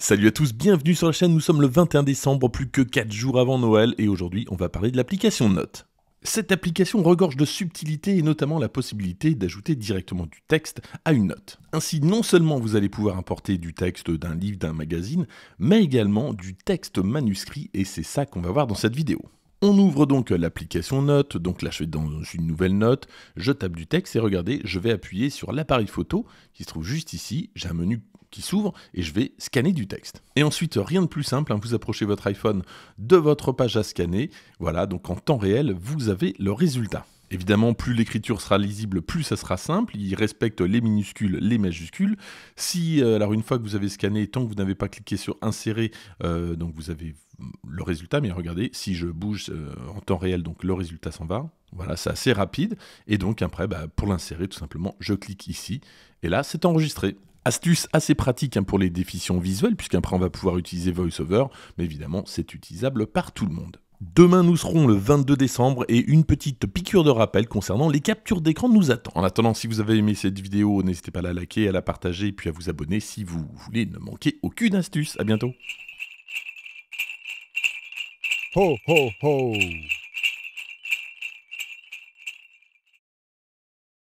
Salut à tous, bienvenue sur la chaîne, nous sommes le 21 décembre, plus que 4 jours avant Noël, et aujourd'hui on va parler de l'application Note. Cette application regorge de subtilités et notamment la possibilité d'ajouter directement du texte à une note. Ainsi, non seulement vous allez pouvoir importer du texte d'un livre, d'un magazine, mais également du texte manuscrit, et c'est ça qu'on va voir dans cette vidéo. On ouvre donc l'application Note, donc là je vais dans une nouvelle note, je tape du texte et regardez, je vais appuyer sur l'appareil photo qui se trouve juste ici, j'ai un menu s'ouvre et je vais scanner du texte. Et ensuite, rien de plus simple, hein, vous approchez votre iPhone de votre page à scanner. Voilà, donc en temps réel, vous avez le résultat. Évidemment, plus l'écriture sera lisible, plus ça sera simple. Il respecte les minuscules, les majuscules. Si, euh, alors une fois que vous avez scanné, tant que vous n'avez pas cliqué sur insérer, euh, donc vous avez le résultat. Mais regardez, si je bouge euh, en temps réel, donc le résultat s'en va. Voilà, c'est assez rapide. Et donc après, bah, pour l'insérer, tout simplement, je clique ici. Et là, c'est enregistré. Astuce assez pratique hein, pour les déficients visuels, puisqu'après on va pouvoir utiliser VoiceOver, mais évidemment c'est utilisable par tout le monde. Demain, nous serons le 22 décembre et une petite piqûre de rappel concernant les captures d'écran nous attend. En attendant, si vous avez aimé cette vidéo, n'hésitez pas à la liker, à la partager et puis à vous abonner si vous voulez ne manquer aucune astuce. À bientôt. Ho ho ho